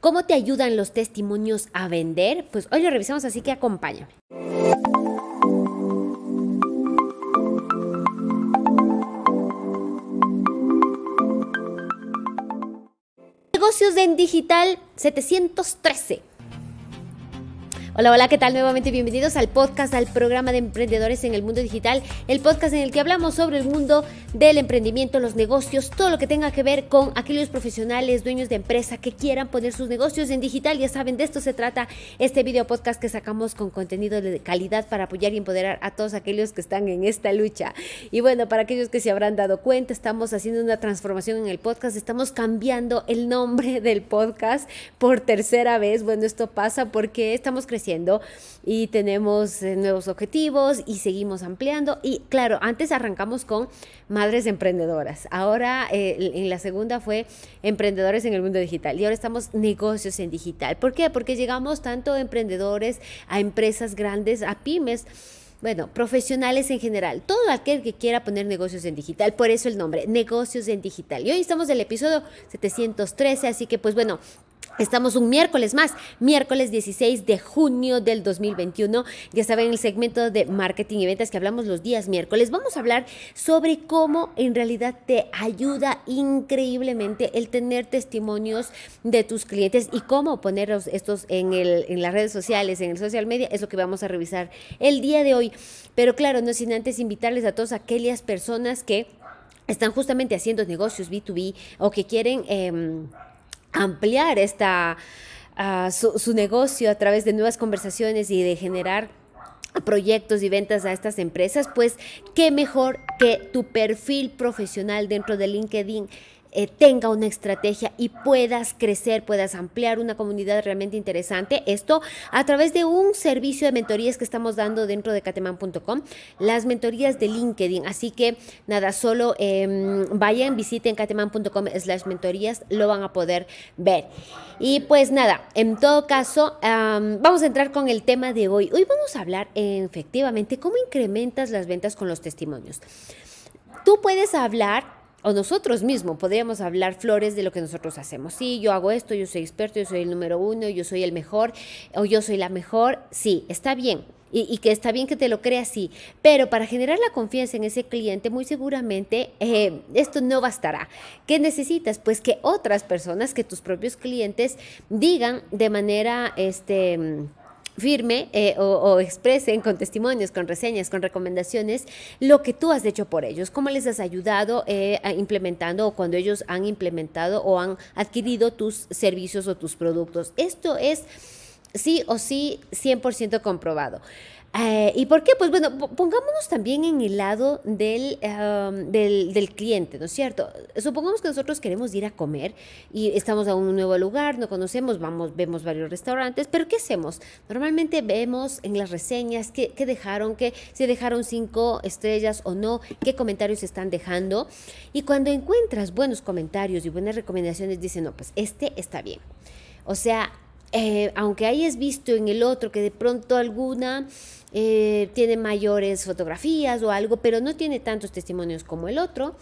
¿Cómo te ayudan los testimonios a vender? Pues hoy lo revisamos, así que acompáñame. Negocios en digital 713 Hola, hola, ¿qué tal? Nuevamente bienvenidos al podcast, al programa de emprendedores en el mundo digital, el podcast en el que hablamos sobre el mundo del emprendimiento, los negocios, todo lo que tenga que ver con aquellos profesionales, dueños de empresa que quieran poner sus negocios en digital. Ya saben, de esto se trata este video podcast que sacamos con contenido de calidad para apoyar y empoderar a todos aquellos que están en esta lucha. Y bueno, para aquellos que se habrán dado cuenta, estamos haciendo una transformación en el podcast, estamos cambiando el nombre del podcast por tercera vez. Bueno, esto pasa porque estamos creciendo y tenemos eh, nuevos objetivos y seguimos ampliando. Y claro, antes arrancamos con madres emprendedoras. Ahora eh, en la segunda fue emprendedores en el mundo digital y ahora estamos negocios en digital. ¿Por qué? Porque llegamos tanto a emprendedores, a empresas grandes, a pymes bueno, profesionales en general, todo aquel que quiera poner negocios en digital, por eso el nombre, negocios en digital. Y hoy estamos en el episodio 713, así que pues bueno, Estamos un miércoles más, miércoles 16 de junio del 2021. Ya saben, el segmento de marketing y ventas que hablamos los días miércoles, vamos a hablar sobre cómo en realidad te ayuda increíblemente el tener testimonios de tus clientes y cómo ponerlos estos en, el, en las redes sociales, en el social media, es lo que vamos a revisar el día de hoy. Pero claro, no sin antes invitarles a todas aquellas personas que están justamente haciendo negocios B2B o que quieren... Em, ampliar esta, ah, su, su negocio a través de nuevas conversaciones y de generar proyectos y ventas a estas empresas, pues qué mejor que tu perfil profesional dentro de LinkedIn eh, tenga una estrategia y puedas crecer, puedas ampliar una comunidad realmente interesante. Esto a través de un servicio de mentorías que estamos dando dentro de cateman.com, las mentorías de LinkedIn. Así que nada, solo em, vayan, visiten cateman.com slash mentorías, lo van a poder ver. Y pues nada, en todo caso, vamos a entrar con el tema de hoy. Hoy vamos a hablar efectivamente cómo incrementas las ventas con los testimonios. Tú puedes hablar o nosotros mismos podríamos hablar flores de lo que nosotros hacemos. Sí, yo hago esto, yo soy experto, yo soy el número uno, yo soy el mejor o yo soy la mejor. Sí, está bien. Y, que está bien que te lo creas, sí. Pero para generar la confianza en ese cliente, muy seguramente eh, esto no bastará. ¿Qué necesitas? Pues que otras personas, que tus propios clientes digan de manera, este, firme eh, o, expresen con testimonios, con reseñas, con recomendaciones lo que tú has hecho por ellos, cómo les has ayudado eh, implementando o cuando ellos han implementado o han adquirido tus servicios o tus productos. Esto es sí o sí 100% comprobado. Eh, ¿Y por qué? Pues bueno, pongámonos también en el lado del, del, cliente, ¿no es cierto? Supongamos que nosotros queremos ir a comer y estamos a un nuevo lugar, no conocemos, vamos, vemos varios restaurantes, pero ¿qué hacemos? Normalmente vemos en las reseñas qué, dejaron, que si dejaron cinco estrellas o no, qué comentarios están dejando. Y cuando encuentras buenos comentarios y buenas recomendaciones, dicen, no, pues este está bien. O sea, eh, aunque hayas visto en el otro que de pronto alguna eh, tiene mayores fotografías o algo, pero no tiene tantos testimonios como el otro,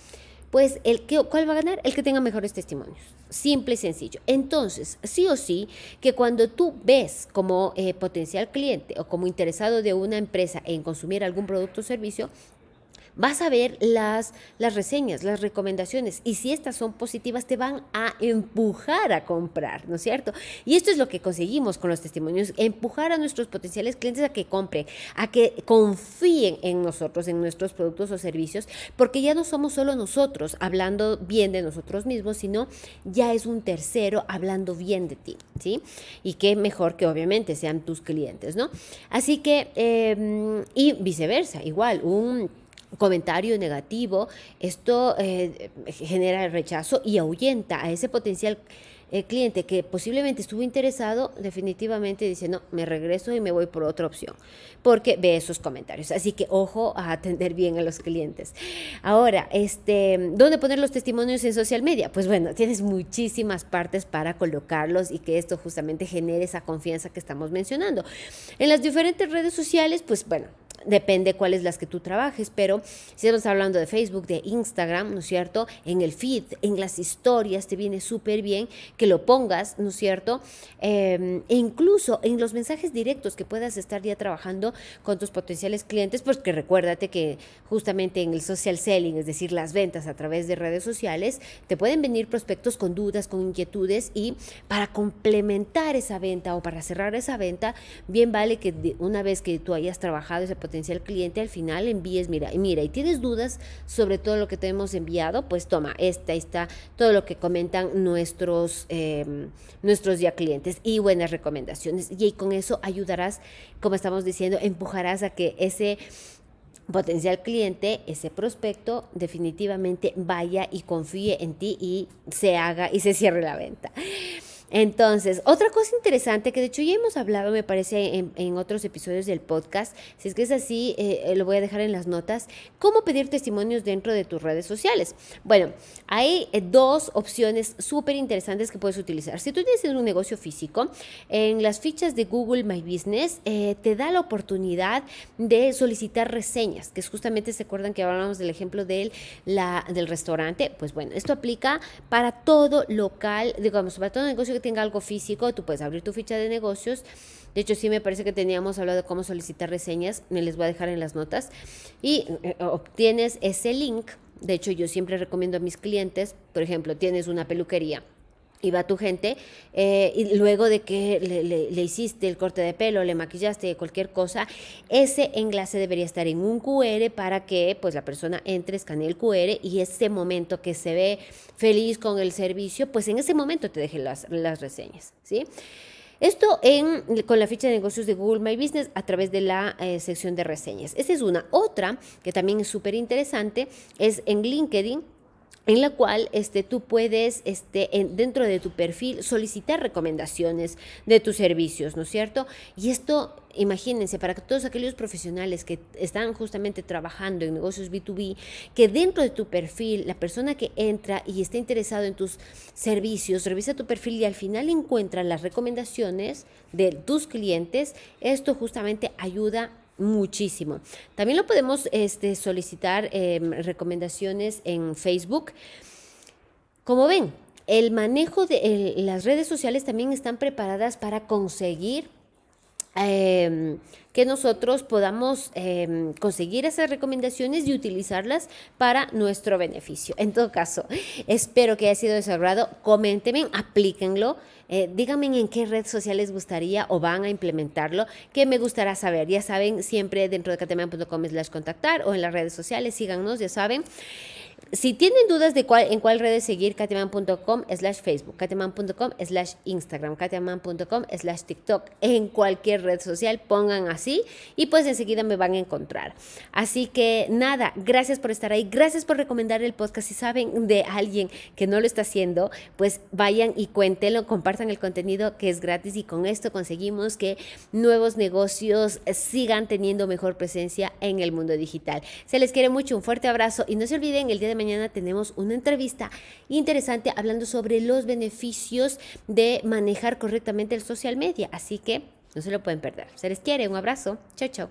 pues el que, ¿cuál va a ganar? El que tenga mejores testimonios. Simple y sencillo. Entonces, sí o sí, que cuando tú ves como eh, potencial cliente o como interesado de una empresa en consumir algún producto o servicio, vas a ver las, las reseñas, las recomendaciones y si estas son positivas te van a empujar a comprar, ¿no es cierto? Y esto es lo que conseguimos con los testimonios, empujar a nuestros potenciales clientes a que compren, a que confíen en nosotros, en nuestros productos o servicios, porque ya no somos solo nosotros hablando bien de nosotros mismos, sino ya es un tercero hablando bien de ti, ¿sí? Y qué mejor que obviamente sean tus clientes, ¿no? Así que, em, y viceversa, igual, un comentario negativo, esto eh, genera rechazo y ahuyenta a ese potencial eh, cliente que posiblemente estuvo interesado, definitivamente dice, no, me regreso y me voy por otra opción, porque ve esos comentarios. Así que ojo a atender bien a los clientes. Ahora, este, ¿dónde poner los testimonios en social media? Pues bueno, tienes muchísimas partes para colocarlos y que esto justamente genere esa confianza que estamos mencionando. En las diferentes redes sociales, pues bueno, depende cuáles las que tú trabajes, pero si estamos hablando de Facebook, de Instagram, ¿no es cierto? En el feed, en las historias, te viene súper bien que lo pongas, ¿no es cierto? Em, e incluso en los mensajes directos que puedas estar ya trabajando con tus potenciales clientes, porque pues recuérdate que justamente en el social selling, es decir, las ventas a través de redes sociales, te pueden venir prospectos con dudas, con inquietudes y para complementar esa venta o para cerrar esa venta, bien vale que una vez que tú hayas trabajado ese potencial, potencial cliente al final envíes, mira, y mira, y tienes dudas sobre todo lo que te hemos enviado, pues toma, esta está todo lo que comentan nuestros, em, nuestros ya clientes y buenas recomendaciones. Y con eso ayudarás, como estamos diciendo, empujarás a que ese potencial cliente, ese prospecto, definitivamente vaya y confíe en ti y se haga y se cierre la venta. Entonces, otra cosa interesante que de hecho ya hemos hablado, me parece, en, otros episodios del podcast, si es que es así, eh, eh, lo voy a dejar en las notas, cómo pedir testimonios dentro de tus redes sociales. Bueno, hay eh, dos opciones súper interesantes que puedes utilizar. Si tú tienes un negocio físico, en las fichas de Google My Business te da la oportunidad de solicitar reseñas, que es justamente, ¿se acuerdan que hablábamos del ejemplo del, la, del restaurante? Pues bueno, esto aplica para todo local, digamos, para todo negocio que tenga algo físico, tú puedes abrir tu ficha de negocios. De hecho, sí me parece que teníamos hablado de cómo solicitar reseñas, me les voy a dejar en las notas. Y eh, eh, obtienes ese link. De hecho, yo siempre recomiendo a mis clientes, por ejemplo, tienes una peluquería y va tu gente, eh, y luego de que le, hiciste el corte de pelo, le maquillaste, cualquier cosa, ese enlace debería estar en un QR para que pues la persona entre, escanee el QR y ese momento que se ve feliz con el servicio, pues en ese momento te deje las, reseñas, ¿sí? Esto en, con la ficha de negocios de Google My Business a través de la eh, sección de reseñas. Esa es una. Otra que también es súper interesante es en LinkedIn en la cual este, tú puedes, este, dentro de tu perfil, solicitar recomendaciones de tus servicios, ¿no es cierto? Y esto, imagínense, para todos aquellos profesionales que están justamente trabajando en negocios B2B, que dentro de tu perfil, la persona que entra y está interesado en tus servicios, revisa tu perfil y al final encuentra las recomendaciones de tus clientes, esto justamente ayuda muchísimo. También lo podemos este, solicitar em, recomendaciones en Facebook. Como ven, el manejo de las redes sociales también están preparadas para conseguir Em, que nosotros podamos em, conseguir esas recomendaciones y utilizarlas para nuestro beneficio. En todo caso, espero que haya sido desarrollado. Coméntenme, aplíquenlo. Eh, díganme en qué redes sociales gustaría o van a implementarlo, que me gustará saber. Ya saben, siempre dentro de cateman.com slash contactar o en las redes sociales, síganos, ya saben. Si tienen dudas de cuál, en cuál redes seguir, katiaman.com slash Facebook, katiaman.com slash Instagram, katiaman.com slash TikTok, en cualquier red social, pongan así y pues enseguida me van a encontrar. Así que nada, gracias por estar ahí, gracias por recomendar el podcast. Si saben de alguien que no lo está haciendo, pues vayan y cuéntenlo, compartan el contenido que es gratis y con esto conseguimos que nuevos negocios sigan teniendo mejor presencia en el mundo digital. Se les quiere mucho, un fuerte abrazo y no se olviden el día de mañana tenemos una entrevista interesante hablando sobre los beneficios de manejar correctamente el social media. Así que no se lo pueden perder. Se les quiere. Un abrazo. Chao, chao.